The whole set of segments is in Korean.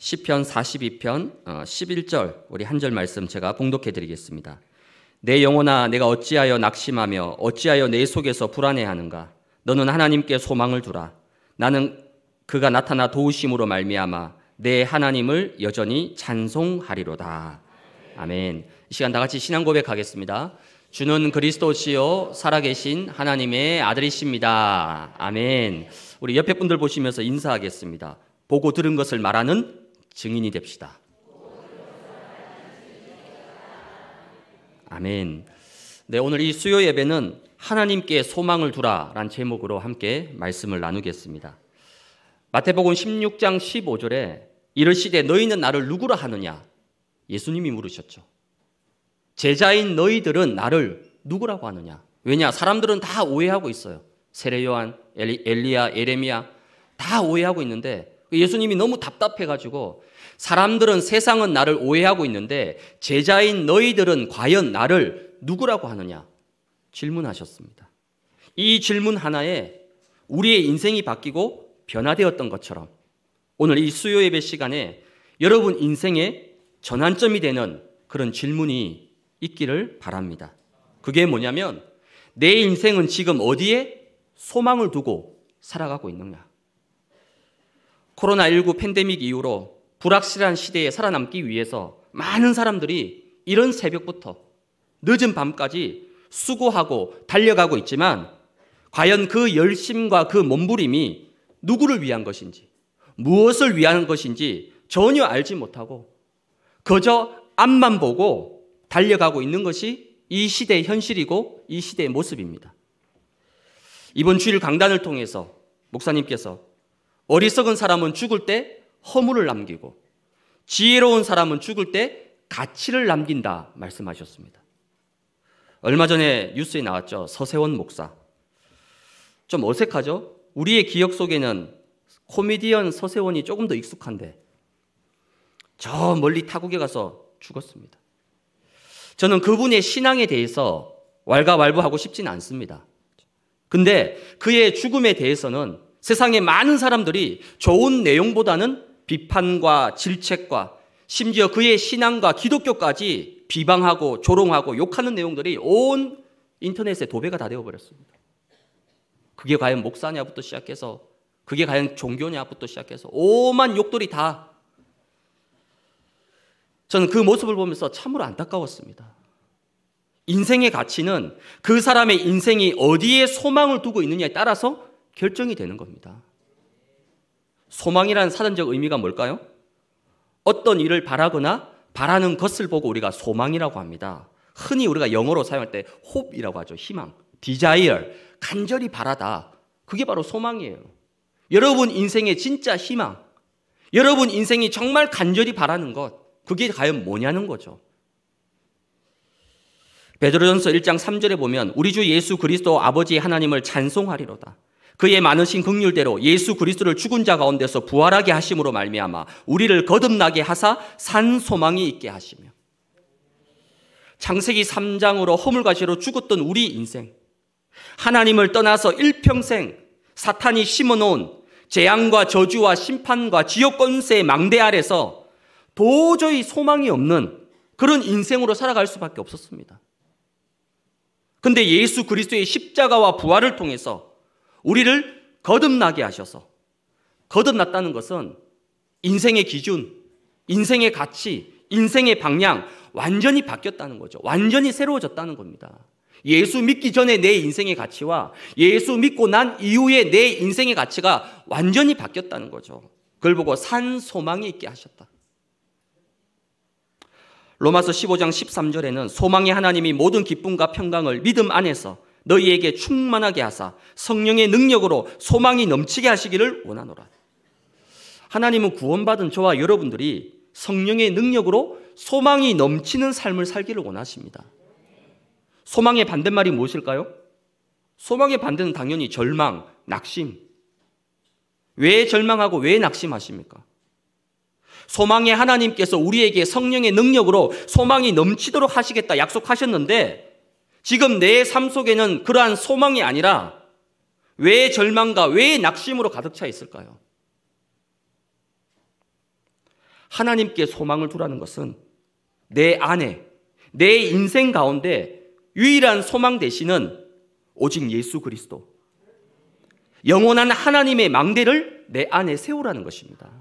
시편 42편 11절 어, 우리 한절 말씀 제가 봉독해 드리겠습니다. 내 영혼아 내가 어찌하여 낙심하며 어찌하여 내 속에서 불안해하는가 너는 하나님께 소망을 두라 나는 그가 나타나 도우심으로 말미암아 내 하나님을 여전히 찬송하리로다. 아멘. 이 시간 다 같이 신앙 고백하겠습니다. 주는 그리스도시요 살아계신 하나님의 아들이십니다. 아멘. 우리 옆에 분들 보시면서 인사하겠습니다. 보고 들은 것을 말하는 증인이 됩시다. 아멘. 네, 오늘 이 수요 예배는 하나님께 소망을 두라란 제목으로 함께 말씀을 나누겠습니다. 마태복음 16장 15절에 이럴 시대 너희는 나를 누구라 하느냐? 예수님이 물으셨죠. 제자인 너희들은 나를 누구라고 하느냐? 왜냐? 사람들은 다 오해하고 있어요. 세례 요한, 엘리, 야 에레미야 다 오해하고 있는데 예수님이 너무 답답해가지고 사람들은 세상은 나를 오해하고 있는데 제자인 너희들은 과연 나를 누구라고 하느냐 질문하셨습니다. 이 질문 하나에 우리의 인생이 바뀌고 변화되었던 것처럼 오늘 이 수요 예배 시간에 여러분 인생의 전환점이 되는 그런 질문이 있기를 바랍니다. 그게 뭐냐면 내 인생은 지금 어디에 소망을 두고 살아가고 있느냐. 코로나19 팬데믹 이후로 불확실한 시대에 살아남기 위해서 많은 사람들이 이런 새벽부터 늦은 밤까지 수고하고 달려가고 있지만 과연 그 열심과 그 몸부림이 누구를 위한 것인지 무엇을 위한 것인지 전혀 알지 못하고 그저 앞만 보고 달려가고 있는 것이 이 시대의 현실이고 이 시대의 모습입니다. 이번 주일 강단을 통해서 목사님께서 어리석은 사람은 죽을 때 허물을 남기고 지혜로운 사람은 죽을 때 가치를 남긴다 말씀하셨습니다. 얼마 전에 뉴스에 나왔죠. 서세원 목사. 좀 어색하죠? 우리의 기억 속에는 코미디언 서세원이 조금 더 익숙한데 저 멀리 타국에 가서 죽었습니다. 저는 그분의 신앙에 대해서 왈가왈부하고 싶진 않습니다. 근데 그의 죽음에 대해서는 세상에 많은 사람들이 좋은 내용보다는 비판과 질책과 심지어 그의 신앙과 기독교까지 비방하고 조롱하고 욕하는 내용들이 온 인터넷에 도배가 다 되어버렸습니다. 그게 과연 목사냐부터 시작해서 그게 과연 종교냐부터 시작해서 오만 욕들이 다 저는 그 모습을 보면서 참으로 안타까웠습니다. 인생의 가치는 그 사람의 인생이 어디에 소망을 두고 있느냐에 따라서 결정이 되는 겁니다. 소망이라는 사전적 의미가 뭘까요? 어떤 일을 바라거나 바라는 것을 보고 우리가 소망이라고 합니다. 흔히 우리가 영어로 사용할 때 hope이라고 하죠. 희망, desire, 간절히 바라다. 그게 바로 소망이에요. 여러분 인생의 진짜 희망, 여러분 인생이 정말 간절히 바라는 것, 그게 과연 뭐냐는 거죠. 베드로전서 1장 3절에 보면 우리 주 예수 그리스도 아버지 하나님을 찬송하리로다. 그의 많으신 긍휼대로 예수 그리스도를 죽은 자 가운데서 부활하게 하심으로 말미암아 우리를 거듭나게 하사 산 소망이 있게 하시며 창세기 3장으로 허물과죄로 죽었던 우리 인생 하나님을 떠나서 일평생 사탄이 심어놓은 재앙과 저주와 심판과 지옥 권세의 망대 아래서 도저히 소망이 없는 그런 인생으로 살아갈 수밖에 없었습니다. 근데 예수 그리스도의 십자가와 부활을 통해서 우리를 거듭나게 하셔서 거듭났다는 것은 인생의 기준, 인생의 가치, 인생의 방향 완전히 바뀌었다는 거죠. 완전히 새로워졌다는 겁니다. 예수 믿기 전에 내 인생의 가치와 예수 믿고 난 이후에 내 인생의 가치가 완전히 바뀌었다는 거죠. 그걸 보고 산 소망이 있게 하셨다. 로마서 15장 13절에는 소망의 하나님이 모든 기쁨과 평강을 믿음 안에서 너희에게 충만하게 하사 성령의 능력으로 소망이 넘치게 하시기를 원하노라. 하나님은 구원받은 저와 여러분들이 성령의 능력으로 소망이 넘치는 삶을 살기를 원하십니다. 소망의 반대말이 무엇일까요? 소망의 반대는 당연히 절망, 낙심. 왜 절망하고 왜 낙심하십니까? 소망의 하나님께서 우리에게 성령의 능력으로 소망이 넘치도록 하시겠다 약속하셨는데 지금 내 삶 속에는 그러한 소망이 아니라 왜 절망과 왜 낙심으로 가득 차 있을까요? 하나님께 소망을 두라는 것은 내 안에, 내 인생 가운데 유일한 소망 대신은 오직 예수 그리스도. 영원한 하나님의 망대를 내 안에 세우라는 것입니다.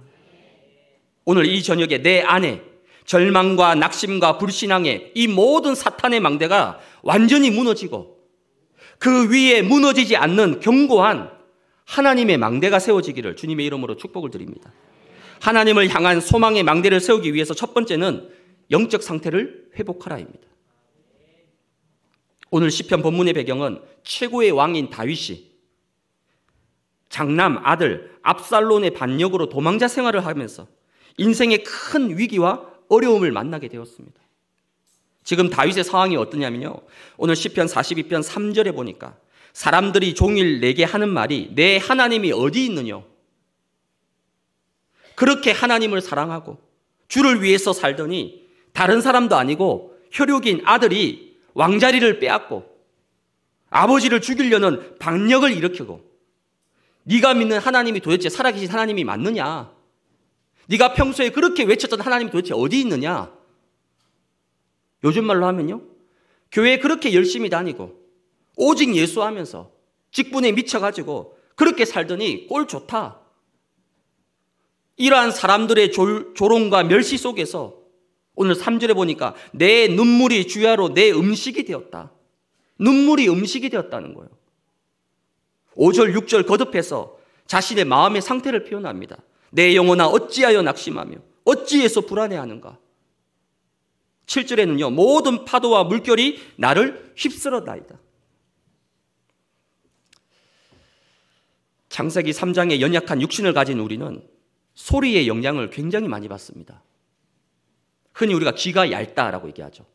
오늘 이 저녁에 내 안에 절망과 낙심과 불신앙의 이 모든 사탄의 망대가 완전히 무너지고 그 위에 무너지지 않는 견고한 하나님의 망대가 세워지기를 주님의 이름으로 축복을 드립니다. 하나님을 향한 소망의 망대를 세우기 위해서 첫 번째는 영적 상태를 회복하라입니다. 오늘 시편 본문의 배경은 최고의 왕인 다윗이 장남 아들 압살론의 반역으로 도망자 생활을 하면서 인생의 큰 위기와 어려움을 만나게 되었습니다. 지금 다윗의 상황이 어떠냐면요. 오늘 시편 42편 3절에 보니까 사람들이 종일 내게 하는 말이 내 하나님이 어디 있느냐? 그렇게 하나님을 사랑하고 주를 위해서 살더니 다른 사람도 아니고 혈육인 아들이 왕자리를 빼앗고 아버지를 죽이려는 박력을 일으키고 네가 믿는 하나님이 도대체 살아계신 하나님이 맞느냐? 네가 평소에 그렇게 외쳤던 하나님 도대체 어디 있느냐? 요즘 말로 하면요. 교회 그렇게 열심히 다니고 오직 예수하면서 직분에 미쳐가지고 그렇게 살더니 꼴 좋다. 이러한 사람들의 조, 조롱과 멸시 속에서 오늘 3절에 보니까 내 눈물이 주야로 내 음식이 되었다. 눈물이 음식이 되었다는 거예요. 5절, 6절 거듭해서 자신의 마음의 상태를 표현합니다. 내 영혼아 어찌하여 낙심하며 어찌해서 불안해하는가? 7절에는요. 모든 파도와 물결이 나를 휩쓸었다이다 창세기 3장의 연약한 육신을 가진 우리는 소리의 영향을 굉장히 많이 받습니다. 흔히 우리가 귀가 얇다라고 얘기하죠.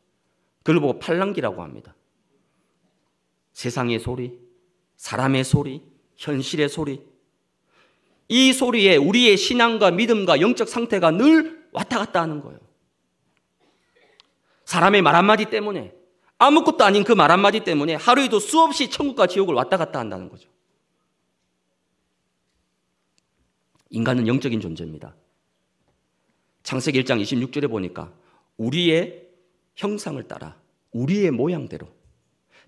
그걸 보고 팔랑귀라고 합니다. 세상의 소리, 사람의 소리, 현실의 소리, 이 소리에 우리의 신앙과 믿음과 영적 상태가 늘 왔다 갔다 하는 거예요. 사람의 말 한마디 때문에 아무것도 아닌 그 말 한마디 때문에 하루에도 수없이 천국과 지옥을 왔다 갔다 한다는 거죠. 인간은 영적인 존재입니다. 창세기 1장 26절에 보니까 우리의 형상을 따라 우리의 모양대로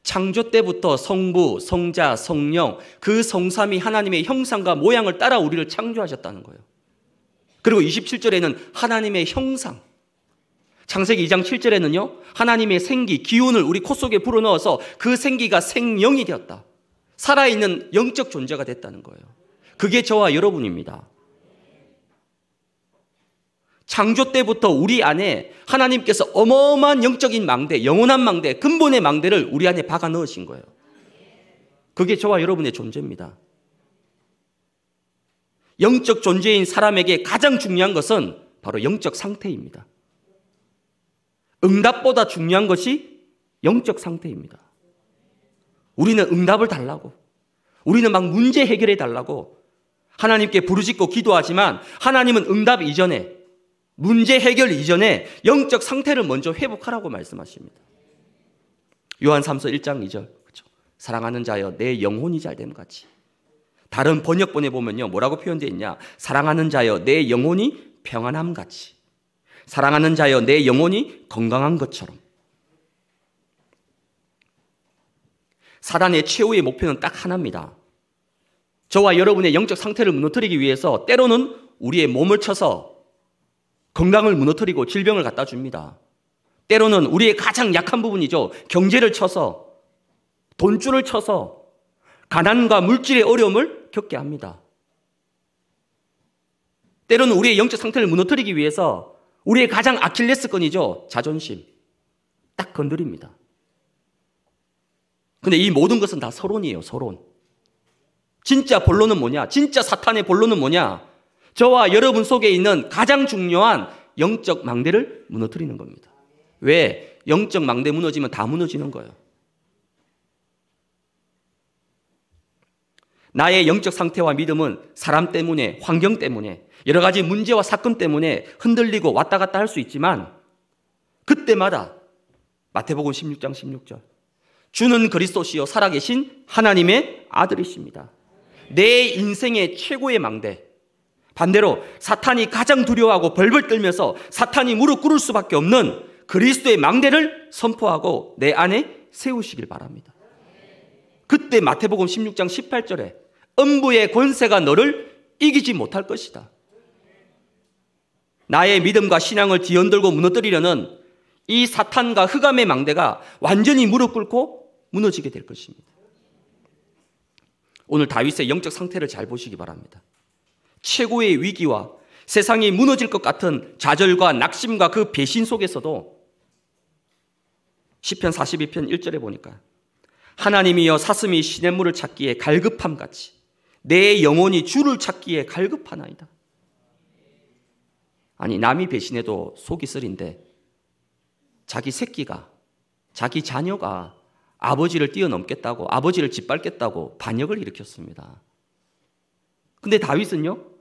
창조 때부터 성부, 성자, 성령, 그 성삼이 하나님의 형상과 모양을 따라 우리를 창조하셨다는 거예요. 그리고 27절에는 하나님의 형상. 창세기 2장 7절에는요, 하나님의 생기, 기운을 우리 코 속에 불어넣어서 그 생기가 생명이 되었다. 살아있는 영적 존재가 됐다는 거예요. 그게 저와 여러분입니다. 창조 때부터 우리 안에 하나님께서 어마어마한 영적인 망대, 영원한 망대, 근본의 망대를 우리 안에 박아 넣으신 거예요. 그게 저와 여러분의 존재입니다. 영적 존재인 사람에게 가장 중요한 것은 바로 영적 상태입니다. 응답보다 중요한 것이 영적 상태입니다. 우리는 응답을 달라고, 우리는 막 문제 해결해 달라고 하나님께 부르짖고 기도하지만 하나님은 응답 이전에 문제 해결 이전에 영적 상태를 먼저 회복하라고 말씀하십니다. 요한 3서 1장 2절. 그렇죠? 사랑하는 자여 내 영혼이 잘됨 같이. 다른 번역본에 보면요. 뭐라고 표현되어 있냐? 사랑하는 자여 내 영혼이 평안함 같이. 사랑하는 자여 내 영혼이 건강한 것처럼. 사단의 최후의 목표는 딱 하나입니다. 저와 여러분의 영적 상태를 무너뜨리기 위해서 때로는 우리의 몸을 쳐서 건강을 무너뜨리고 질병을 갖다 줍니다. 때로는 우리의 가장 약한 부분이죠. 경제를 쳐서 돈줄을 쳐서 가난과 물질의 어려움을 겪게 합니다. 때로는 우리의 영적 상태를 무너뜨리기 위해서 우리의 가장 아킬레스건이죠. 자존심. 딱 건드립니다. 근데 이 모든 것은 다 서론이에요. 서론. 진짜 본론은 뭐냐? 진짜 사탄의 본론은 뭐냐? 저와 여러분 속에 있는 가장 중요한 영적 망대를 무너뜨리는 겁니다. 왜? 영적 망대 무너지면 다 무너지는 거예요. 나의 영적 상태와 믿음은 사람 때문에, 환경 때문에, 여러 가지 문제와 사건 때문에 흔들리고 왔다 갔다 할 수 있지만, 그때마다 마태복음 16장 16절. 주는 그리스도시요 살아계신 하나님의 아들이십니다. 내 인생의 최고의 망대, 반대로 사탄이 가장 두려워하고 벌벌 떨면서 사탄이 무릎 꿇을 수밖에 없는 그리스도의 망대를 선포하고 내 안에 세우시길 바랍니다. 그때 마태복음 16장 18절에 음부의 권세가 너를 이기지 못할 것이다. 나의 믿음과 신앙을 뒤흔들고 무너뜨리려는 이 사탄과 흑암의 망대가 완전히 무릎 꿇고 무너지게 될 것입니다. 오늘 다윗의 영적 상태를 잘 보시기 바랍니다. 최고의 위기와 세상이 무너질 것 같은 좌절과 낙심과 그 배신 속에서도 1 0편 42편 1절에 보니까 하나님이여 사슴이 시냇물을 찾기에 갈급함 같이 내 영혼이 주를 찾기에 갈급하나이다. 아니 남이 배신해도 속이 쓰린데 자기 새끼가 자기 자녀가 아버지를 뛰어넘겠다고 아버지를 짓밟겠다고 반역을 일으켰습니다. 근데 다윗은요?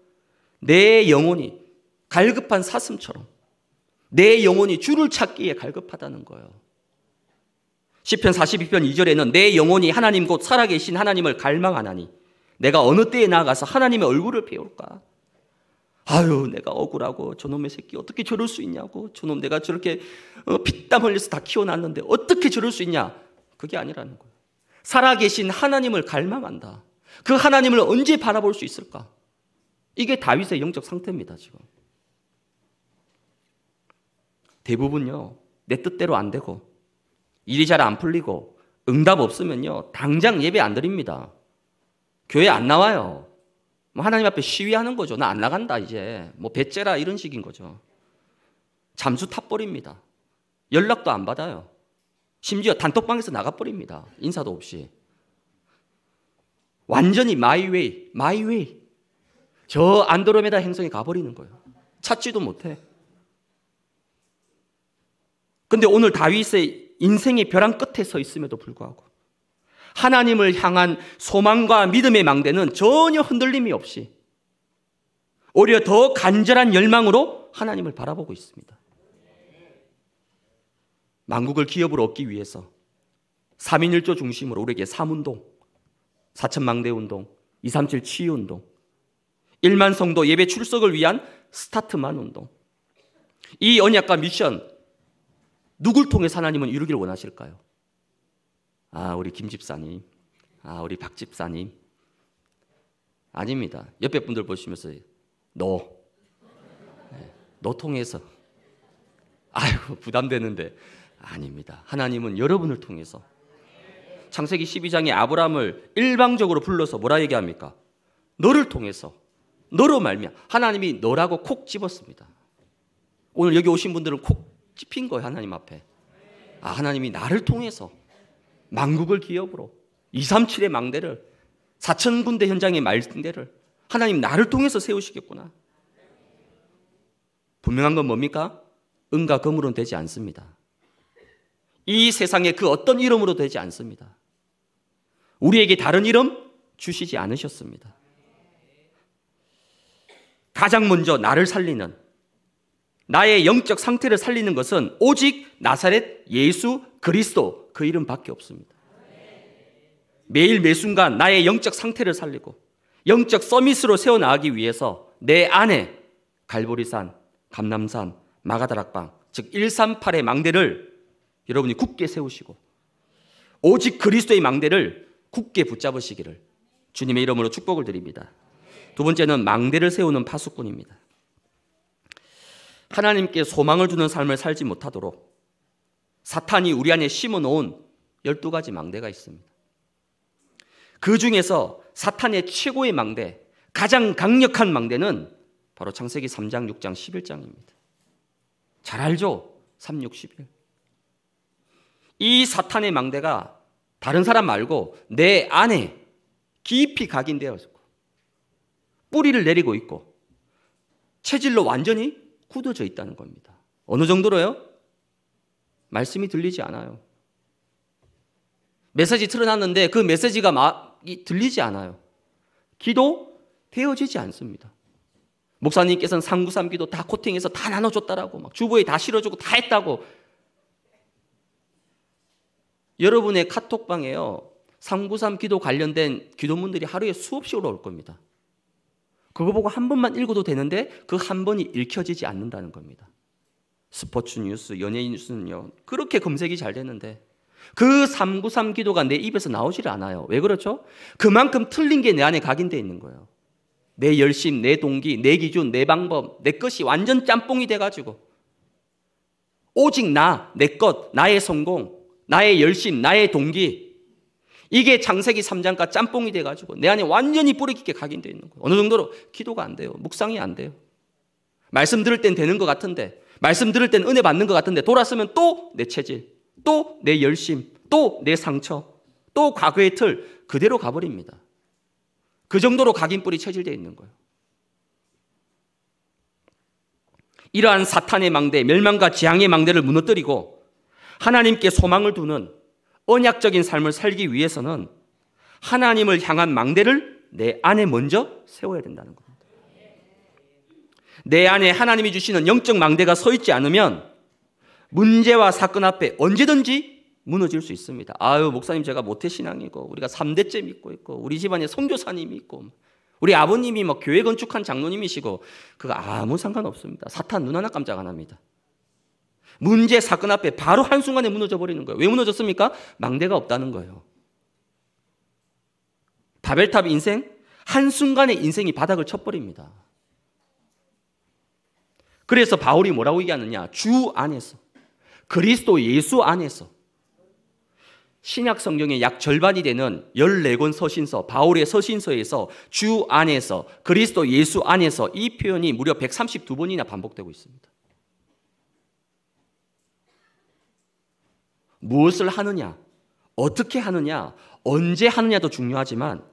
내 영혼이 갈급한 사슴처럼 내 영혼이 주를 찾기에 갈급하다는 거예요. 시편 42편 2절에는 내 영혼이 하나님 곧 살아계신 하나님을 갈망하나니 내가 어느 때에 나아가서 하나님의 얼굴을 배울까? 아유 내가 억울하고 저놈의 새끼 어떻게 저럴 수 있냐고 저놈 내가 저렇게 어, 피땀 흘려서 다 키워놨는데 어떻게 저럴 수 있냐 그게 아니라는 거예요 살아계신 하나님을 갈망한다 그 하나님을 언제 바라볼 수 있을까 이게 다윗의 영적 상태입니다, 지금. 대부분요, 내 뜻대로 안 되고, 일이 잘 안 풀리고, 응답 없으면요, 당장 예배 안 드립니다. 교회 안 나와요. 뭐 하나님 앞에 시위하는 거죠. 나 안 나간다, 이제. 뭐, 배째라, 이런 식인 거죠. 잠수 탑버립니다 연락도 안 받아요. 심지어 단톡방에서 나가버립니다. 인사도 없이. 완전히 마이웨이, 마이웨이. 저 안드로메다 행성에 가버리는 거예요. 찾지도 못해. 근데 오늘 다윗의 인생의 벼랑 끝에 서 있음에도 불구하고 하나님을 향한 소망과 믿음의 망대는 전혀 흔들림이 없이 오히려 더 간절한 열망으로 하나님을 바라보고 있습니다. 만국을 기업으로 얻기 위해서 3인 1조 중심으로 우리에게 3운동, 4천망대운동, 237 치유운동, 1만 성도 예배 출석을 위한 스타트만 운동. 이 언약과 미션 누굴 통해 하나님은 이루길 원하실까요? 아, 우리 김 집사님. 아, 우리 박 집사님. 아닙니다. 옆에 분들 보시면서 너. 네, 너 통해서. 아이 부담되는데. 아닙니다. 하나님은 여러분을 통해서 창세기 12장에 아브라함을 일방적으로 불러서 뭐라 얘기합니까? 너를 통해서 너로 말미야 하나님이 너라고 콕 집었습니다. 오늘 여기 오신 분들은 콕 찝힌 거예요 하나님 앞에. 아 하나님이 나를 통해서 망국을 기업으로 237의 망대를 4천 군데 현장의 말대를 하나님 나를 통해서 세우시겠구나. 분명한 건 뭡니까? 은과 금으로는 되지 않습니다. 이 세상의 그 어떤 이름으로 되지 않습니다. 우리에게 다른 이름 주시지 않으셨습니다. 가장 먼저 나를 살리는 나의 영적 상태를 살리는 것은 오직 나사렛 예수 그리스도 그 이름밖에 없습니다. 매일 매순간 나의 영적 상태를 살리고 영적 서밋으로 세워나가기 위해서 내 안에 갈보리산, 감남산, 마가다락방 즉 138의 망대를 여러분이 굳게 세우시고 오직 그리스도의 망대를 굳게 붙잡으시기를 주님의 이름으로 축복을 드립니다. 두 번째는 망대를 세우는 파수꾼입니다. 하나님께 소망을 주는 삶을 살지 못하도록 사탄이 우리 안에 심어 놓은 12가지 망대가 있습니다. 그 중에서 사탄의 최고의 망대, 가장 강력한 망대는 바로 창세기 3장, 6장, 11장입니다. 잘 알죠? 361. 이 사탄의 망대가 다른 사람 말고 내 안에 깊이 각인되어서 뿌리를 내리고 있고 체질로 완전히 굳어져 있다는 겁니다. 어느 정도로요? 말씀이 들리지 않아요. 메시지 틀어놨는데 그 메시지가 마, 들리지 않아요. 기도 되어지지 않습니다. 목사님께서는 393 기도 다 코팅해서 다 나눠줬다라고 막 주부에 다 실어주고 다 했다고 여러분의 카톡방에요. 393 기도 관련된 기도문들이 하루에 수없이 올라올 겁니다. 그거 보고 한 번만 읽어도 되는데 그 한 번이 읽혀지지 않는다는 겁니다. 스포츠 뉴스, 연예인 뉴스는요. 그렇게 검색이 잘 되는데 그 393 기도가 내 입에서 나오질 않아요. 왜 그렇죠? 그만큼 틀린 게 내 안에 각인돼 있는 거예요. 내 열심, 내 동기, 내 기준, 내 방법, 내 것이 완전 짬뽕이 돼가지고 오직 나, 내 것, 나의 성공, 나의 열심, 나의 동기 이게 장세기 3장과 짬뽕이 돼가지고 내 안에 완전히 뿌리 깊게 각인되어 있는 거예요. 어느 정도로 기도가 안 돼요. 묵상이 안 돼요. 말씀 들을 땐 되는 것 같은데, 말씀 들을 땐 은혜 받는 것 같은데, 돌아서면 또 내 체질, 또 내 열심, 또 내 상처, 또 과거의 틀 그대로 가버립니다. 그 정도로 각인 뿌리 체질되어 있는 거예요. 이러한 사탄의 망대, 멸망과 재앙의 망대를 무너뜨리고 하나님께 소망을 두는 언약적인 삶을 살기 위해서는 하나님을 향한 망대를 내 안에 먼저 세워야 된다는 겁니다. 내 안에 하나님이 주시는 영적 망대가 서 있지 않으면 문제와 사건 앞에 언제든지 무너질 수 있습니다. 아유, 목사님 제가 모태 신앙이고 우리가 3대째 믿고 있고 우리 집안에 선교사님이 있고 우리 아버님이 막 교회 건축한 장로님이시고 그거 아무 상관없습니다. 사탄 눈 하나 깜짝 안 합니다. 문제, 사건 앞에 바로 한순간에 무너져 버리는 거예요. 왜 무너졌습니까? 망대가 없다는 거예요. 바벨탑 인생? 한순간에 인생이 바닥을 쳐버립니다. 그래서 바울이 뭐라고 얘기하느냐? 주 안에서, 그리스도 예수 안에서, 신약 성경의 약 절반이 되는 14권 서신서, 바울의 서신서에서 주 안에서, 그리스도 예수 안에서 이 표현이 무려 132번이나 반복되고 있습니다. 무엇을 하느냐, 어떻게 하느냐, 언제 하느냐도 중요하지만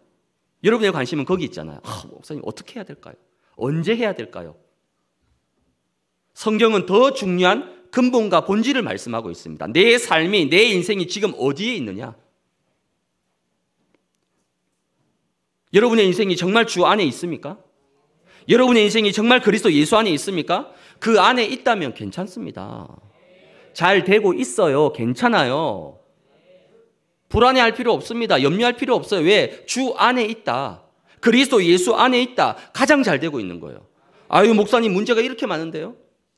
여러분의 관심은 거기 있잖아요. 아, 목사님 어떻게 해야 될까요? 언제 해야 될까요? 성경은 더 중요한 근본과 본질을 말씀하고 있습니다. 내 삶이, 내 인생이 지금 어디에 있느냐? 여러분의 인생이 정말 주 안에 있습니까? 여러분의 인생이 정말 그리스도 예수 안에 있습니까? 그 안에 있다면 괜찮습니다. 잘 되고 있어요. 괜찮아요. 불안해할 필요 없습니다. 염려할 필요 없어요. 왜? 주 안에 있다. 그리스도 예수 안에 있다. 가장 잘 되고 있는 거예요. 아유, 목사님 문제가 이렇게 많은데요?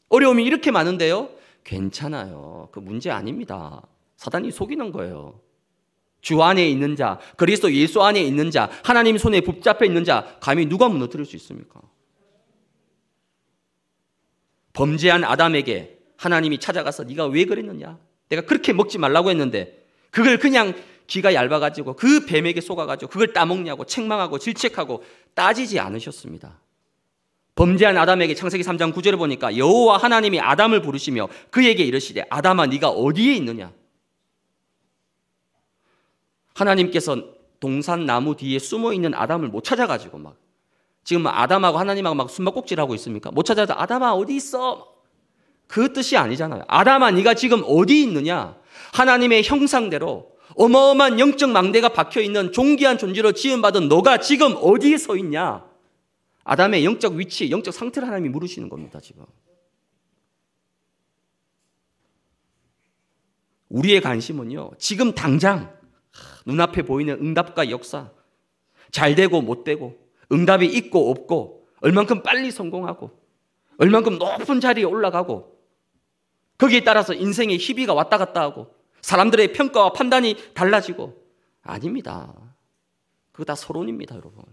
어려움이 이렇게 많은데요? 괜찮아요. 그 문제 아닙니다. 사단이 속이는 거예요. 주 안에 있는 자, 그리스도 예수 안에 있는 자, 하나님 손에 붙잡혀 있는 자, 감히 누가 무너뜨릴 수 있습니까? 범죄한 아담에게 하나님이 찾아가서 네가 왜 그랬느냐? 내가 그렇게 먹지 말라고 했는데 그걸 그냥 귀가 얇아가지고 그 뱀에게 속아가지고 그걸 따먹냐고 책망하고 질책하고 따지지 않으셨습니다. 범죄한 아담에게 창세기 3장 9절을 보니까 여호와 하나님이 아담을 부르시며 그에게 이르시되 아담아 네가 어디에 있느냐? 하나님께서 동산 나무 뒤에 숨어 있는 아담을 못 찾아가지고 막 지금 아담하고 하나님하고 막 숨바꼭질하고 있습니까? 못 찾아서 아담아 어디 있어? 그 뜻이 아니잖아요. 아담아 네가 지금 어디 있느냐? 하나님의 형상대로 어마어마한 영적 망대가 박혀 있는 종기한 존재로 지음받은 너가 지금 어디에 서 있냐? 아담의 영적 위치, 영적 상태를 하나님이 물으시는 겁니다, 지금. 우리의 관심은요, 지금 당장 눈앞에 보이는 응답과 역사, 잘 되고 못 되고, 응답이 있고 없고, 얼만큼 빨리 성공하고, 얼만큼 높은 자리에 올라가고, 거기에 따라서 인생의 희비가 왔다 갔다 하고 사람들의 평가와 판단이 달라지고 아닙니다. 그거 다 서론입니다, 여러분.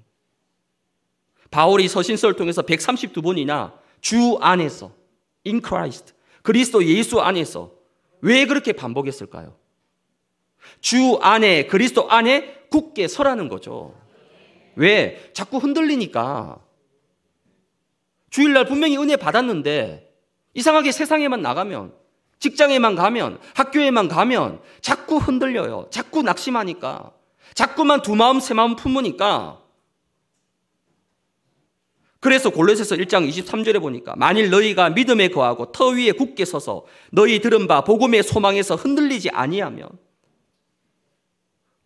바울이 서신서를 통해서 132번이나 주 안에서 in Christ 그리스도 예수 안에서 왜 그렇게 반복했을까요? 주 안에 그리스도 안에 굳게 서라는 거죠. 왜? 자꾸 흔들리니까. 주일날 분명히 은혜 받았는데 이상하게 세상에만 나가면 직장에만 가면, 학교에만 가면 자꾸 흔들려요. 자꾸 낙심하니까. 자꾸만 두 마음, 세 마음 품으니까. 그래서 골렛에서 1장 23절에 보니까 만일 너희가 믿음에 거하고 터 위에 굳게 서서 너희 들은 바 복음의 소망에서 흔들리지 아니하면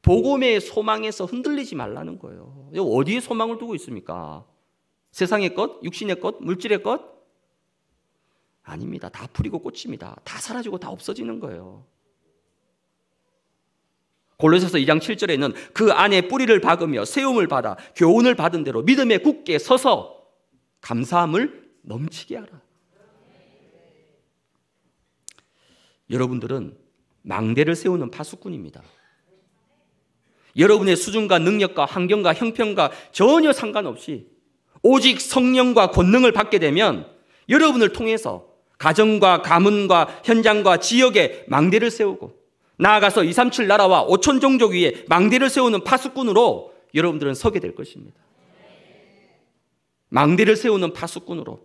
복음의 소망에서 흔들리지 말라는 거예요. 어디에 소망을 두고 있습니까? 세상의 것, 육신의 것, 물질의 것, 아닙니다. 다 풀이고 꽃입니다. 다 사라지고 다 없어지는 거예요. 골로새서 2장 7절에는 그 안에 뿌리를 박으며 세움을 받아 교훈을 받은 대로 믿음에 굳게 서서 감사함을 넘치게 하라. 여러분들은 망대를 세우는 파수꾼입니다. 여러분의 수준과 능력과 환경과 형편과 전혀 상관없이 오직 성령과 권능을 받게 되면 여러분을 통해서 가정과 가문과 현장과 지역에 망대를 세우고 나아가서 237 나라와 5천 종족 위에 망대를 세우는 파수꾼으로 여러분들은 서게 될 것입니다. 망대를 세우는 파수꾼으로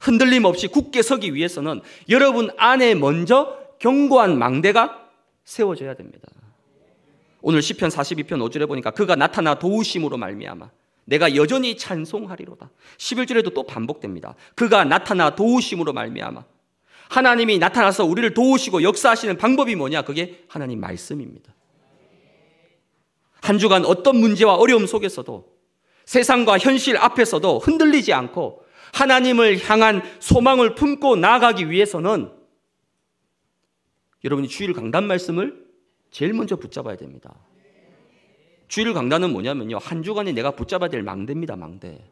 흔들림 없이 굳게 서기 위해서는 여러분 안에 먼저 견고한 망대가 세워져야 됩니다. 오늘 시편 42편 5절에 보니까 그가 나타나 도우심으로 말미암아 내가 여전히 찬송하리로다. 11절에도 또 반복됩니다. 그가 나타나 도우심으로 말미암아 하나님이 나타나서 우리를 도우시고 역사하시는 방법이 뭐냐? 그게 하나님 말씀입니다. 한 주간 어떤 문제와 어려움 속에서도 세상과 현실 앞에서도 흔들리지 않고 하나님을 향한 소망을 품고 나아가기 위해서는 여러분이 주일 강단 말씀을 제일 먼저 붙잡아야 됩니다. 주일 강단은 뭐냐면요. 한 주간에 내가 붙잡아야 될 망대입니다. 망대.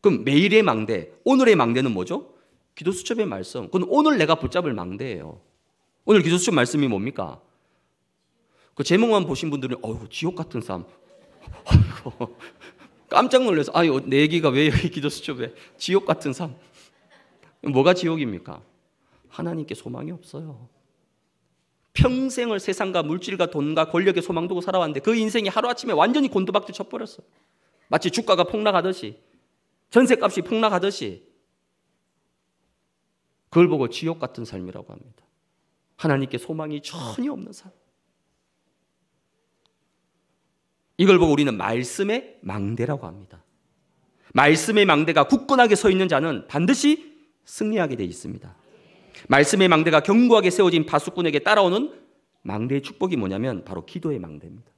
그럼 매일의 망대, 오늘의 망대는 뭐죠? 기도 수첩의 말씀. 그건 오늘 내가 붙잡을 망대예요. 오늘 기도 수첩 말씀이 뭡니까? 그 제목만 보신 분들은 어휴 지옥 같은 삶. 아이고 깜짝 놀라서 아유 내 얘기가 왜 여기 기도 수첩에 지옥 같은 삶. 뭐가 지옥입니까? 하나님께 소망이 없어요. 평생을 세상과 물질과 돈과 권력에 소망 두고 살아왔는데 그 인생이 하루아침에 완전히 곤두박질 쳐버렸어. 마치 주가가 폭락하듯이 전세값이 폭락하듯이 그걸 보고 지옥 같은 삶이라고 합니다. 하나님께 소망이 전혀 없는 삶. 이걸 보고 우리는 말씀의 망대라고 합니다. 말씀의 망대가 굳건하게 서 있는 자는 반드시 승리하게 돼 있습니다. 말씀의 망대가 견고하게 세워진 바수꾼에게 따라오는 망대의 축복이 뭐냐면 바로 기도의 망대입니다.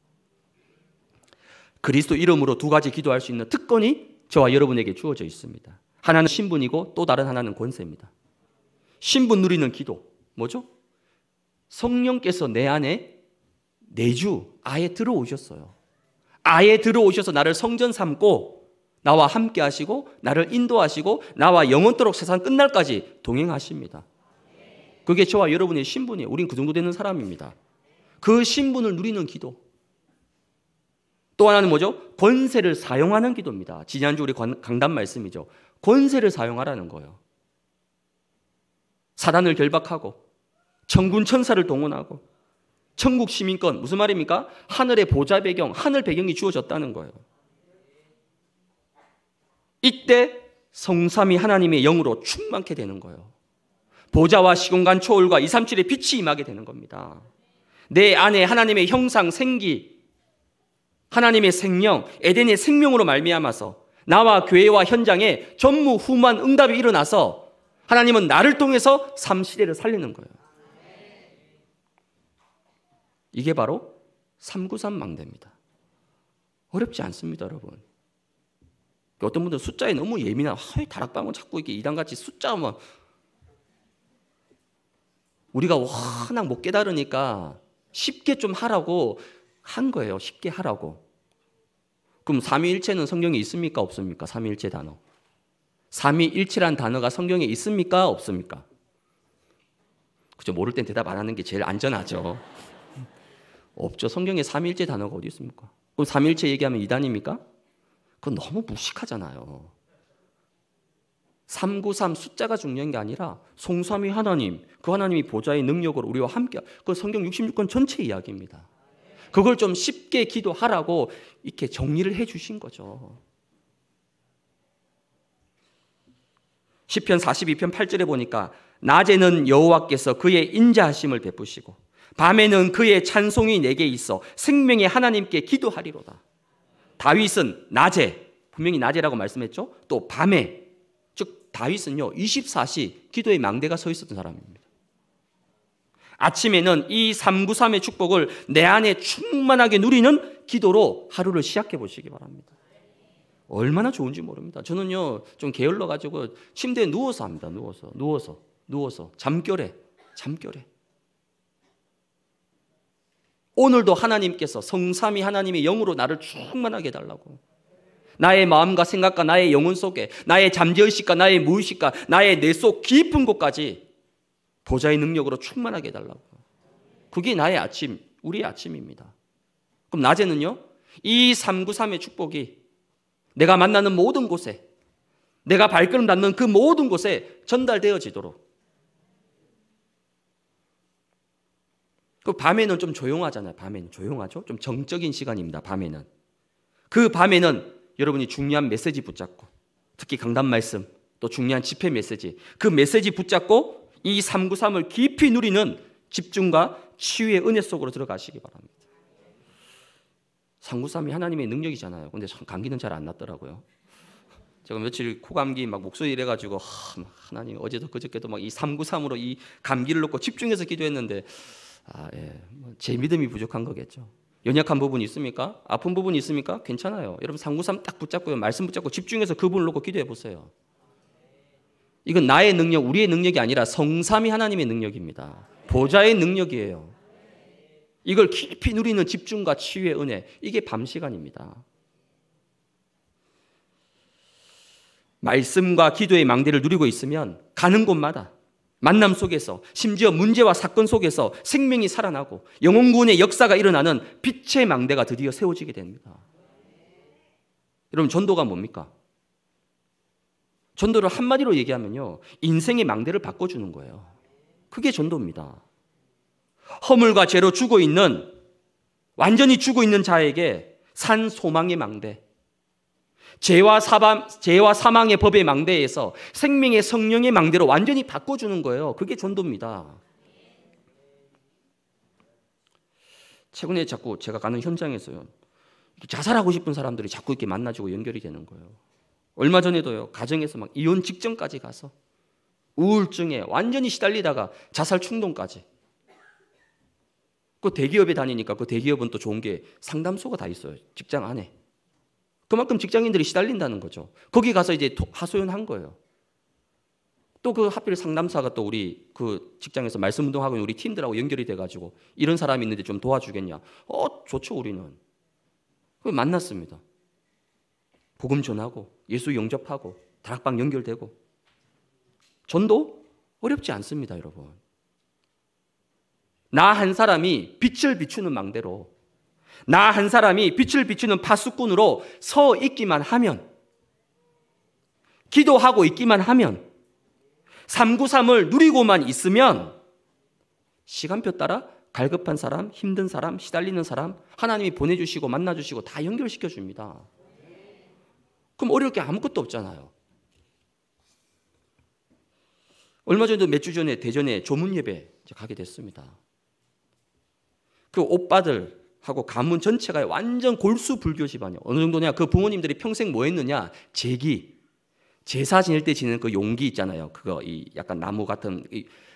그리스도 이름으로 두 가지 기도할 수 있는 특권이 저와 여러분에게 주어져 있습니다. 하나는 신분이고 또 다른 하나는 권세입니다. 신분 누리는 기도. 뭐죠? 성령께서 내 안에 내주 아예 들어오셨어요. 아예 들어오셔서 나를 성전 삼고 나와 함께 하시고 나를 인도하시고 나와 영원토록 세상 끝날까지 동행하십니다. 그게 저와 여러분의 신분이에요. 우린 그 정도 되는 사람입니다. 그 신분을 누리는 기도. 또 하나는 뭐죠? 권세를 사용하는 기도입니다. 지난주 우리 강단 말씀이죠. 권세를 사용하라는 거예요. 사단을 결박하고 천군 천사를 동원하고 천국 시민권 무슨 말입니까? 하늘의 보좌 배경, 하늘 배경이 주어졌다는 거예요. 이때 성삼이 하나님의 영으로 충만케 되는 거예요. 보좌와 시공간 초월과 237의 빛이 임하게 되는 겁니다. 내 안에 하나님의 형상 생기 하나님의 생명 에덴의 생명으로 말미암아서 나와 교회와 현장에 전무후무한 응답이 일어나서 하나님은 나를 통해서 삼 시대를 살리는 거예요. 이게 바로 393 망대입니다. 어렵지 않습니다, 여러분. 어떤 분들 숫자에 너무 예민한, 하 다락방은 자꾸 이렇게 이단같이 숫자만 우리가 워낙 못 깨달으니까 쉽게 좀 하라고 한 거예요. 쉽게 하라고. 그럼 삼위일체는 성경에 있습니까? 없습니까? 삼위일체 단어. 삼위일체란 단어가 성경에 있습니까? 없습니까? 그죠? 모를 땐 대답 안 하는 게 제일 안전하죠. 없죠. 성경에 삼위일체 단어가 어디 있습니까? 그럼 삼위일체 얘기하면 이단입니까? 그건 너무 무식하잖아요. 393 숫자가 중요한 게 아니라 송삼위 하나님, 그 하나님이 보좌의 능력으로 우리와 함께 그 성경 66권 전체 이야기입니다. 그걸 좀 쉽게 기도하라고 이렇게 정리를 해 주신 거죠. 시편 42편 8절에 보니까 낮에는 여호와께서 그의 인자하심을 베푸시고 밤에는 그의 찬송이 내게 있어 생명의 하나님께 기도하리로다. 다윗은 낮에 분명히 낮에라고 말씀했죠. 또 밤에 다윗은요 24시 기도의 망대가 서 있었던 사람입니다. 아침에는 이 393의 축복을 내 안에 충만하게 누리는 기도로 하루를 시작해 보시기 바랍니다. 얼마나 좋은지 모릅니다. 저는요 좀 게을러 가지고 침대에 누워서 합니다. 누워서 누워서 누워서 잠결에 잠결에 오늘도 하나님께서 성삼이 하나님의 영으로 나를 충만하게 해달라고 나의 마음과 생각과 나의 영혼 속에 나의 잠재의식과 나의 무의식과 나의 내 속 깊은 곳까지 보좌의 능력으로 충만하게 해달라고. 그게 나의 아침, 우리의 아침입니다. 그럼 낮에는요? 이 393의 축복이 내가 만나는 모든 곳에 내가 발걸음 닿는 그 모든 곳에 전달되어지도록 그 밤에는 좀 조용하잖아요. 밤에는 조용하죠. 좀 정적인 시간입니다. 밤에는 그 밤에는 여러분이 중요한 메시지 붙잡고 특히 강단 말씀 또 중요한 집회 메시지 그 메시지 붙잡고 이 393을 깊이 누리는 집중과 치유의 은혜 속으로 들어가시기 바랍니다. 393이 하나님의 능력이잖아요. 근데 감기는 잘 안 났더라고요. 제가 며칠 코감기 막 목소리 이래가지고 하나님 어제도 그저께도 막이 393으로 이 감기를 놓고 집중해서 기도했는데 아, 예. 뭐 제 믿음이 부족한 거겠죠. 연약한 부분이 있습니까? 아픈 부분이 있습니까? 괜찮아요. 여러분 상구삼 딱 붙잡고요. 말씀 붙잡고 집중해서 그분을 놓고 기도해 보세요. 이건 나의 능력, 우리의 능력이 아니라 성삼이 하나님의 능력입니다. 보좌의 능력이에요. 이걸 깊이 누리는 집중과 치유의 은혜, 이게 밤 시간입니다. 말씀과 기도의 망대를 누리고 있으면 가는 곳마다 만남 속에서 심지어 문제와 사건 속에서 생명이 살아나고 영혼군의 역사가 일어나는 빛의 망대가 드디어 세워지게 됩니다. 여러분 전도가 뭡니까? 전도를 한마디로 얘기하면요. 인생의 망대를 바꿔주는 거예요. 그게 전도입니다. 허물과 죄로 죽어 있는, 완전히 죽어 있는 자에게 산 소망의 망대, 죄와, 사방, 죄와 사망의 법의 망대에서 생명의 성령의 망대로 완전히 바꿔주는 거예요. 그게 전도입니다. 최근에 자꾸 제가 가는 현장에서요. 자살하고 싶은 사람들이 자꾸 이렇게 만나지고 연결이 되는 거예요. 얼마 전에도요. 가정에서 막 이혼 직전까지 가서 우울증에 완전히 시달리다가 자살 충동까지. 그 대기업에 다니니까 그 대기업은 또 좋은 게 상담소가 다 있어요. 직장 안에. 그만큼 직장인들이 시달린다는 거죠. 거기 가서 이제 하소연한 거예요. 또 그 하필 상담사가 또 우리 그 직장에서 말씀 운동하고 우리 팀들하고 연결이 돼가지고 이런 사람이 있는데 좀 도와주겠냐? 어, 좋죠, 우리는. 만났습니다. 복음 전하고 예수 영접하고 다락방 연결되고 전도 어렵지 않습니다, 여러분. 나 한 사람이 빛을 비추는 망대로 나한 사람이 빛을 비추는 파수꾼으로 서 있기만 하면, 기도하고 있기만 하면, 393을 누리고만 있으면, 시간표 따라 갈급한 사람, 힘든 사람, 시달리는 사람, 하나님이 보내주시고 만나주시고 다 연결시켜 줍니다. 그럼 어려울 게 아무것도 없잖아요. 얼마 전에도 몇 주 전에 대전에 조문 예배 가게 됐습니다. 그 오빠들 하고 가문 전체가 완전 골수 불교식 아니요 어느 정도냐? 그 부모님들이 평생 뭐 했느냐? 제기. 제사 지낼 때 지는 그 용기 있잖아요. 그거 이 약간 나무 같은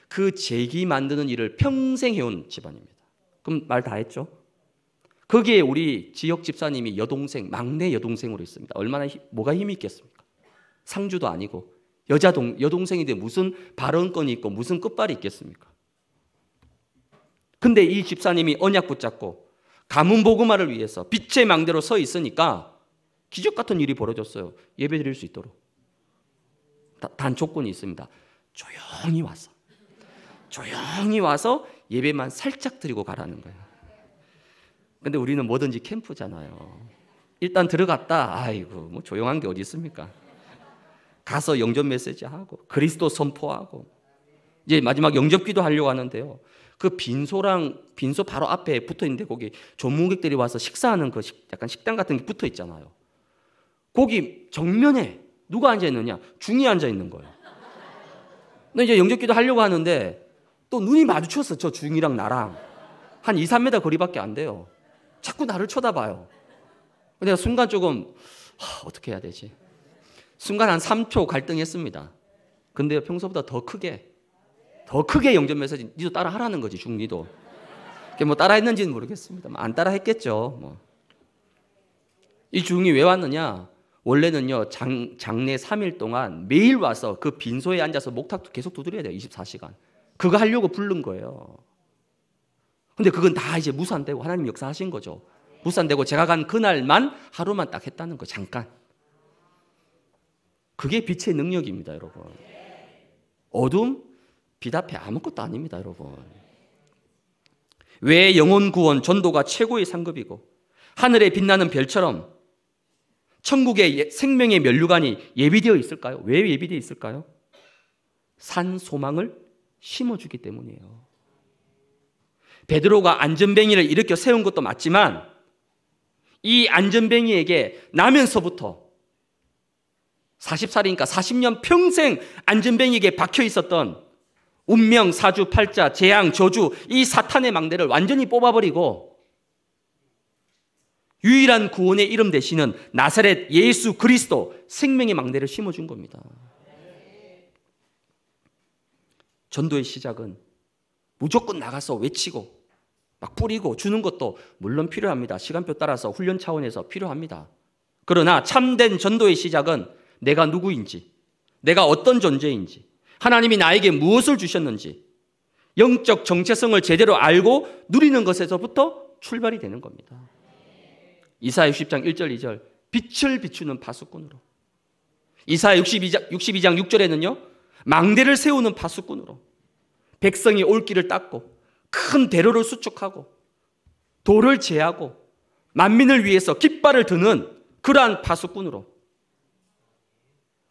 그 제기 만드는 일을 평생 해온 집안입니다. 그럼 말 다 했죠? 거기에 우리 지역 집사님이 여동생, 막내 여동생으로 있습니다. 얼마나 힘, 뭐가 힘이 있겠습니까? 상주도 아니고 여자 동 여동생인데 무슨 발언권이 있고 무슨 끝발이 있겠습니까? 근데 이 집사님이 언약 붙잡고 가문 복음화를 위해서 빛의 망대로 서 있으니까 기적 같은 일이 벌어졌어요. 예배 드릴 수 있도록. 단 조건이 있습니다. 조용히 와서. 조용히 와서 예배만 살짝 드리고 가라는 거예요. 근데 우리는 뭐든지 캠프잖아요. 일단 들어갔다. 아이고, 뭐 조용한 게 어디 있습니까? 가서 영접 메시지 하고 그리스도 선포하고 이제 마지막 영접 기도 하려고 하는데요. 그 빈소랑 빈소 바로 앞에 붙어 있는데 거기 조문객들이 와서 식사하는 그 식, 약간 식당 같은 게 붙어 있잖아요. 거기 정면에 누가 앉아 있느냐? 중이 앉아 있는 거예요. 근데 이제 영접기도 하려고 하는데 또 눈이 마주쳤어. 저 중이랑 나랑. 한 2, 3m 거리밖에 안 돼요. 자꾸 나를 쳐다봐요. 내가 순간 조금 하, 어떻게 해야 되지? 순간 한 3초 갈등했습니다. 근데 평소보다 더 크게 더 크게 영접 메시지 니도 따라 하라는 거지 중리도. 뭐 따라 했는지는 모르겠습니다. 뭐 안 따라 했겠죠. 뭐. 이 중이 왜 왔느냐? 원래는요 장, 장례 3일 동안 매일 와서 그 빈소에 앉아서 목탁도 계속 두드려야 돼요 24시간 그거 하려고 부른 거예요 근데 그건 다 이제 무산되고 하나님 역사하신 거죠 무산되고 제가 간 그날만 하루만 딱 했다는 거 잠깐 그게 빛의 능력입니다 여러분 어둠 비답해 아무것도 아닙니다, 여러분. 왜 영혼 구원 전도가 최고의 상급이고 하늘에 빛나는 별처럼 천국의 예, 생명의 면류관이 예비되어 있을까요? 왜 예비되어 있을까요? 산 소망을 심어주기 때문이에요. 베드로가 안전뱅이를 일으켜 세운 것도 맞지만 이 안전뱅이에게 나면서부터 40살이니까 40년 평생 안전뱅이에게 박혀 있었던 운명, 사주, 팔자, 재앙, 저주, 이 사탄의 망대를 완전히 뽑아버리고 유일한 구원의 이름 대신은 나사렛 예수 그리스도 생명의 망대를 심어준 겁니다. 전도의 시작은 무조건 나가서 외치고 막 뿌리고 주는 것도 물론 필요합니다. 시간표 따라서 훈련 차원에서 필요합니다. 그러나 참된 전도의 시작은 내가 누구인지, 내가 어떤 존재인지, 하나님이 나에게 무엇을 주셨는지 영적 정체성을 제대로 알고 누리는 것에서부터 출발이 되는 겁니다. 이사 60장 1절 2절 빛을 비추는 파수꾼으로 이사 62장, 62장 6절에는요 망대를 세우는 파수꾼으로 백성이 올 길을 닦고 큰 대로를 수축하고 도를 제하고 만민을 위해서 깃발을 드는 그러한 파수꾼으로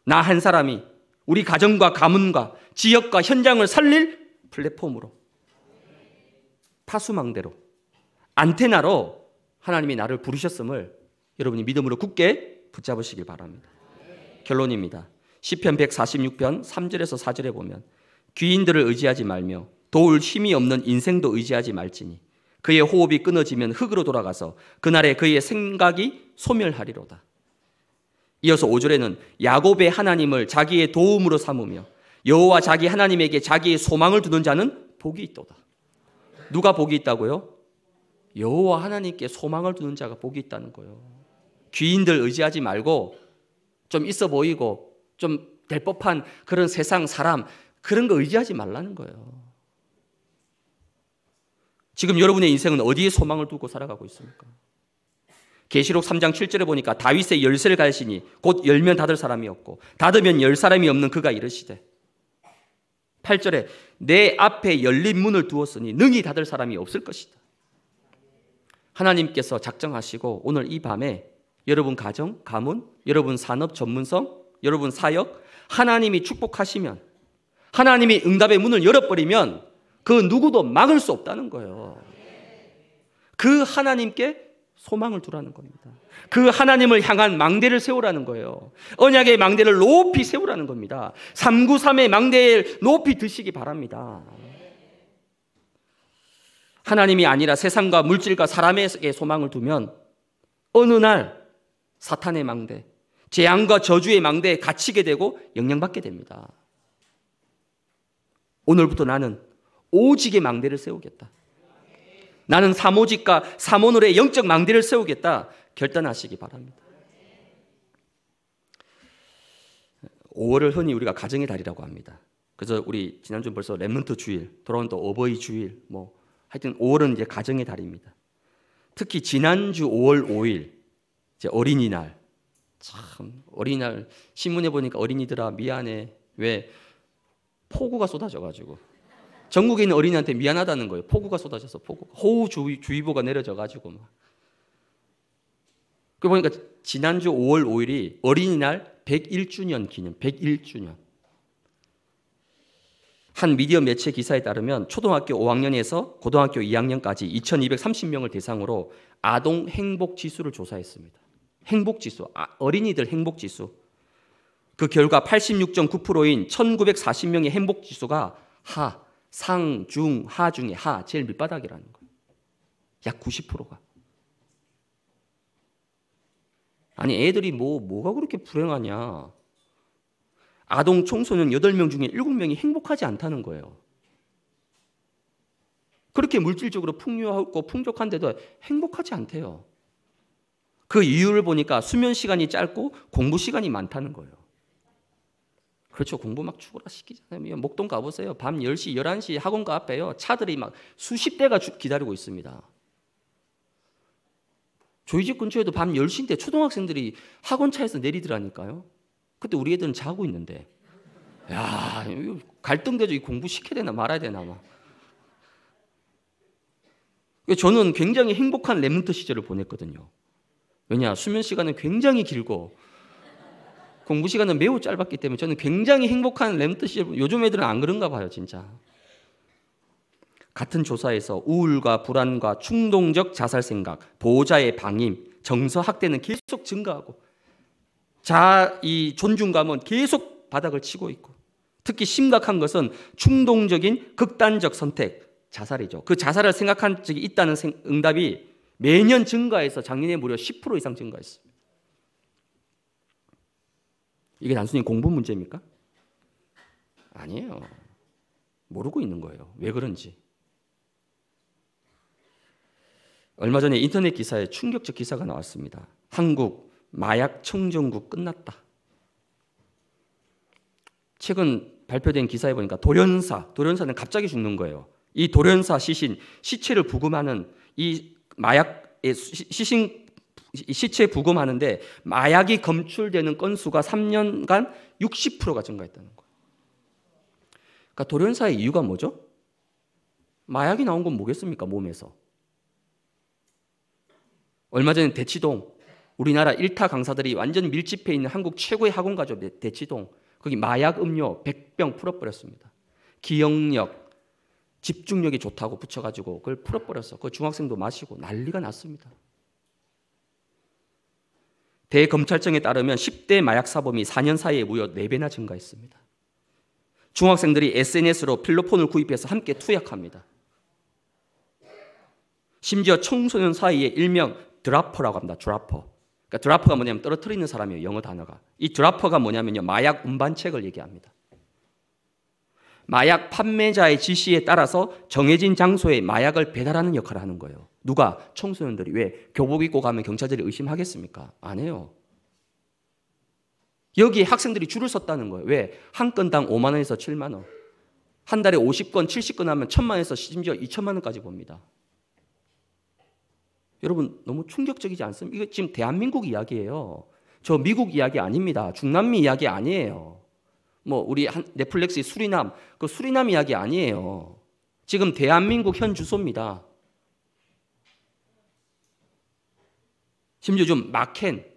나 한 사람이 우리 가정과 가문과 지역과 현장을 살릴 플랫폼으로 파수망대로 안테나로 하나님이 나를 부르셨음을 여러분이 믿음으로 굳게 붙잡으시길 바랍니다. 결론입니다. 1 0편 146편 3절에서 4절에 보면 귀인들을 의지하지 말며 도울 힘이 없는 인생도 의지하지 말지니 그의 호흡이 끊어지면 흙으로 돌아가서 그날에 그의 생각이 소멸하리로다. 이어서 5절에는 야곱의 하나님을 자기의 도움으로 삼으며 여호와 자기 하나님에게 자기의 소망을 두는 자는 복이 있도다. 누가 복이 있다고요? 여호와 하나님께 소망을 두는 자가 복이 있다는 거예요. 귀인들 의지하지 말고 좀 있어 보이고 좀 될 법한 그런 세상 사람 그런 거 의지하지 말라는 거예요. 지금 여러분의 인생은 어디에 소망을 두고 살아가고 있습니까? 계시록 3장 7절에 보니까 다윗의 열쇠를 갈시니 곧 열면 닫을 사람이 없고 닫으면 열 사람이 없는 그가 이르시되 8절에 내 앞에 열린 문을 두었으니 능히 닫을 사람이 없을 것이다. 하나님께서 작정하시고 오늘 이 밤에 여러분 가정, 가문, 여러분 산업 전문성, 여러분 사역 하나님이 축복하시면 하나님이 응답의 문을 열어버리면 그 누구도 막을 수 없다는 거예요. 그 하나님께 소망을 두라는 겁니다. 그 하나님을 향한 망대를 세우라는 거예요. 언약의 망대를 높이 세우라는 겁니다. 393의 망대를 높이 드시기 바랍니다. 하나님이 아니라 세상과 물질과 사람에게 소망을 두면 어느 날 사탄의 망대, 재앙과 저주의 망대에 갇히게 되고 영향받게 됩니다. 오늘부터 나는 오직의 망대를 세우겠다. 나는 사모직과 사모노래 영적 망대를 세우겠다 결단하시기 바랍니다. 5월을 흔히 우리가 가정의 달이라고 합니다. 그래서 우리 지난주 벌써 랩먼트 주일, 돌아온다 어버이 주일, 뭐 하여튼 5월은 이제 가정의 달입니다. 특히 지난주 5월 5일, 이제 어린이날. 참 어린이날 신문에 보니까 어린이들아 미안해 왜 폭우가 쏟아져가지고 전국에 있는 어린이한테 미안하다는 거예요. 폭우가 쏟아져서 폭우 호우주의보가 내려져 가지고 막. 그 보니까 지난주 5월 5일이 어린이날 101주년 기념 101주년. 한 미디어 매체 기사에 따르면 초등학교 5학년에서 고등학교 2학년까지 2,230명을 대상으로 아동 행복 지수를 조사했습니다. 행복 지수, 아, 어린이들 행복 지수. 그 결과 86.9%인 1,940명의 행복 지수가 하, 상, 중, 하 중에 하, 제일 밑바닥이라는 거예요. 약 90%가. 아니, 애들이 뭐, 뭐가 그렇게 불행하냐. 아동 청소년 8명 중에 7명이 행복하지 않다는 거예요. 그렇게 물질적으로 풍요하고 풍족한데도 행복하지 않대요. 그 이유를 보니까 수면 시간이 짧고 공부 시간이 많다는 거예요. 그렇죠. 공부 막 죽어라 시키잖아요. 목동 가보세요. 밤 10시, 11시 학원가 앞에요. 차들이 막 수십 대가 주, 기다리고 있습니다. 저희 집 근처에도 밤 10시인데 초등학생들이 학원차에서 내리더라니까요. 그때 우리 애들은 자고 있는데. 야, 갈등되죠. 공부 시켜야 되나 말아야 되나. 막. 그러니까 저는 굉장히 행복한 랩몬트 시절을 보냈거든요. 왜냐, 수면 시간은 굉장히 길고 공부 시간은 매우 짧았기 때문에 저는 굉장히 행복한 램트 시 요즘 애들은 안 그런가 봐요, 진짜. 같은 조사에서 우울과 불안과 충동적 자살 생각, 보호자의 방임, 정서 학대는 계속 증가하고 자 이 존중감은 계속 바닥을 치고 있고 특히 심각한 것은 충동적인 극단적 선택, 자살이죠. 그 자살을 생각한 적이 있다는 응답이 매년 증가해서 작년에 무려 10% 이상 증가했습니다 이게 단순히 공부 문제입니까? 아니에요. 모르고 있는 거예요. 왜 그런지. 얼마 전에 인터넷 기사에 충격적 기사가 나왔습니다. 한국 마약 청정국 끝났다. 최근 발표된 기사에 보니까 돌연사, 돌연사는 갑자기 죽는 거예요. 이 돌연사 시신, 시체를 부금하는 이 마약의 시신 시체 부검하는데 마약이 검출되는 건수가 3년간 60%가 증가했다는 거예요. 그러니까 돌연사의 이유가 뭐죠? 마약이 나온 건 뭐겠습니까? 몸에서. 얼마 전에 대치동 우리나라 일타 강사들이 완전 밀집해 있는 한국 최고의 학원가죠. 대치동. 거기 마약 음료 100병 풀어버렸습니다. 기억력, 집중력이 좋다고 붙여가지고 그걸 풀어버렸어. 그 중학생도 마시고 난리가 났습니다. 대검찰청에 따르면 10대 마약 사범이 4년 사이에 무려 4배나 증가했습니다. 중학생들이 SNS로 필로폰을 구입해서 함께 투약합니다. 심지어 청소년 사이에 일명 드라퍼라고 합니다. 드라퍼. 그러니까 드라퍼가 뭐냐면 떨어뜨리는 사람이에요. 영어 단어가. 이 드라퍼가 뭐냐면요. 마약 운반책을 얘기합니다. 마약 판매자의 지시에 따라서 정해진 장소에 마약을 배달하는 역할을 하는 거예요. 누가 청소년들이 왜 교복 입고 가면 경찰들이 의심하겠습니까? 안 해요. 여기 학생들이 줄을 섰다는 거예요. 왜? 한 건당 5만 원에서 7만 원. 한 달에 50건, 70건 하면 1천만 원에서 심지어 2천만 원까지 봅니다. 여러분 너무 충격적이지 않습니까? 이거 지금 대한민국 이야기예요. 저 미국 이야기 아닙니다. 중남미 이야기 아니에요. 뭐 우리 넷플릭스 수리남 그 수리남 이야기 아니에요. 지금 대한민국 현 주소입니다. 심지어 좀마켄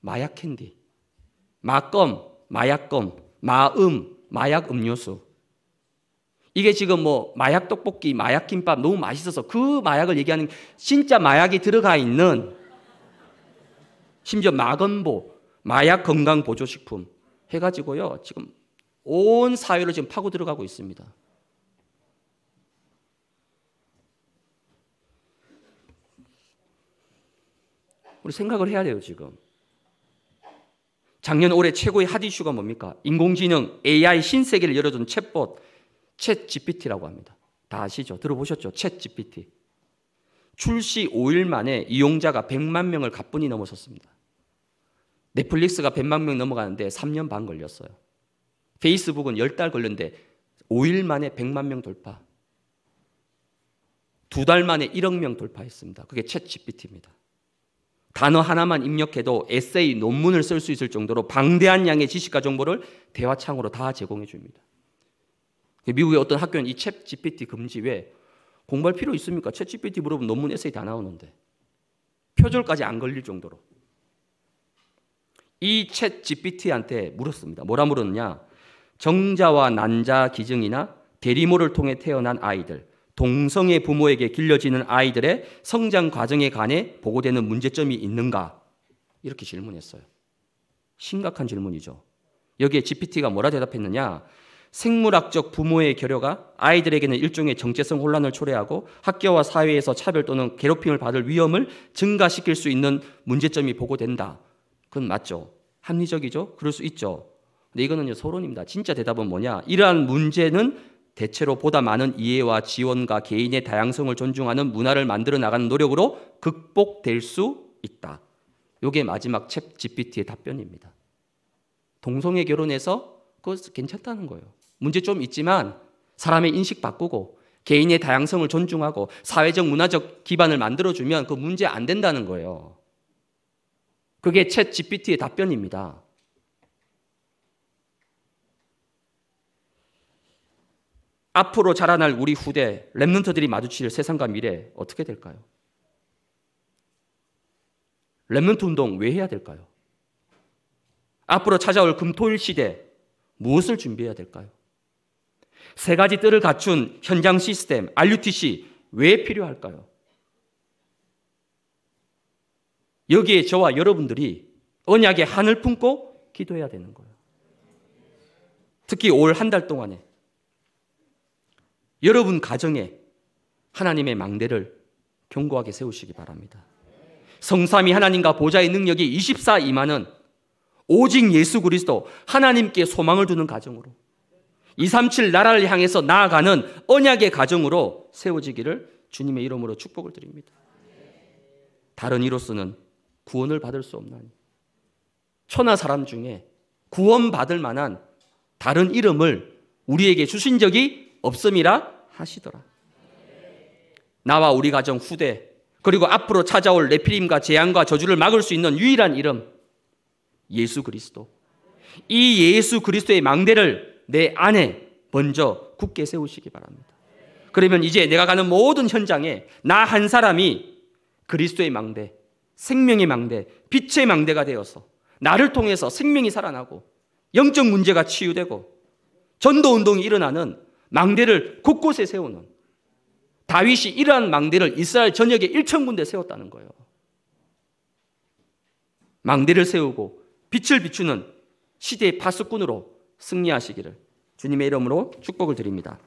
마약 캔디, 마껌, 마약껌, 마음, 마약 음료수. 이게 지금 뭐 마약 떡볶이, 마약 김밥 너무 맛있어서 그 마약을 얘기하는 진짜 마약이 들어가 있는 심지어 마건보, 마약 건강 보조식품 해가지고요 지금 온 사회를 지금 파고 들어가고 있습니다. 우리 생각을 해야 돼요, 지금. 작년 올해 최고의 핫 이슈가 뭡니까? 인공지능 AI 신세계를 열어준 챗봇 챗 GPT라고 합니다. 다 아시죠? 들어보셨죠? 챗 GPT. 출시 5일 만에 이용자가 100만 명을 가뿐히 넘어섰습니다. 넷플릭스가 100만 명 넘어가는데 3년 반 걸렸어요. 페이스북은 10달 걸렸는데 5일 만에 100만 명 돌파. 두 달 만에 1억 명 돌파했습니다. 그게 챗 GPT입니다. 단어 하나만 입력해도 에세이 논문을 쓸 수 있을 정도로 방대한 양의 지식과 정보를 대화창으로 다 제공해 줍니다. 미국의 어떤 학교는 이 챗 GPT 금지 외 공부할 필요 있습니까? 챗 GPT 물어보면 논문 에세이 다 나오는데 표절까지 안 걸릴 정도로 이 챗 GPT한테 물었습니다. 뭐라 물었냐? 정자와 난자 기증이나 대리모를 통해 태어난 아이들 동성애 부모에게 길러지는 아이들의 성장 과정에 관해 보고되는 문제점이 있는가? 이렇게 질문했어요. 심각한 질문이죠. 여기에 GPT가 뭐라 대답했느냐? 생물학적 부모의 결여가 아이들에게는 일종의 정체성 혼란을 초래하고 학교와 사회에서 차별 또는 괴롭힘을 받을 위험을 증가시킬 수 있는 문제점이 보고된다. 그건 맞죠. 합리적이죠. 그럴 수 있죠. 근데 이거는 서론입니다. 진짜 대답은 뭐냐? 이러한 문제는 대체로 보다 많은 이해와 지원과 개인의 다양성을 존중하는 문화를 만들어 나가는 노력으로 극복될 수 있다. 요게 마지막 챗 GPT의 답변입니다. 동성애 결혼해서 그것 괜찮다는 거예요. 문제 좀 있지만 사람의 인식 바꾸고 개인의 다양성을 존중하고 사회적 문화적 기반을 만들어 주면 그 문제 안 된다는 거예요. 그게 챗 GPT의 답변입니다. 앞으로 자라날 우리 후대 렘넌트들이 마주칠 세상과 미래 어떻게 될까요? 렘넌트 운동 왜 해야 될까요? 앞으로 찾아올 금토일 시대 무엇을 준비해야 될까요? 세 가지 뜰을 갖춘 현장 시스템 RUTC 왜 필요할까요? 여기에 저와 여러분들이 언약의 한을 품고 기도해야 되는 거예요. 특히 올 한 달 동안에 여러분 가정에 하나님의 망대를 견고하게 세우시기 바랍니다. 성삼위 하나님과 보좌의 능력이 24 이만은 오직 예수 그리스도 하나님께 소망을 두는 가정으로 237 나라를 향해서 나아가는 언약의 가정으로 세워지기를 주님의 이름으로 축복을 드립니다. 다른 이로서는 구원을 받을 수없나 천하 사람 중에 구원받을 만한 다른 이름을 우리에게 주신 적이 없음이라 하시더라. 나와 우리 가정 후대 그리고 앞으로 찾아올 레피림과 재앙과 저주를 막을 수 있는 유일한 이름 예수 그리스도. 이 예수 그리스도의 망대를 내 안에 먼저 굳게 세우시기 바랍니다. 그러면 이제 내가 가는 모든 현장에 나 한 사람이 그리스도의 망대, 생명의 망대, 빛의 망대가 되어서 나를 통해서 생명이 살아나고 영적 문제가 치유되고 전도 운동이 일어나는 망대를 곳곳에 세우는 다윗이 이러한 망대를 이스라엘 전역에 1천 군데 세웠다는 거예요. 망대를 세우고 빛을 비추는 시대의 파수꾼으로 승리하시기를 주님의 이름으로 축복을 드립니다.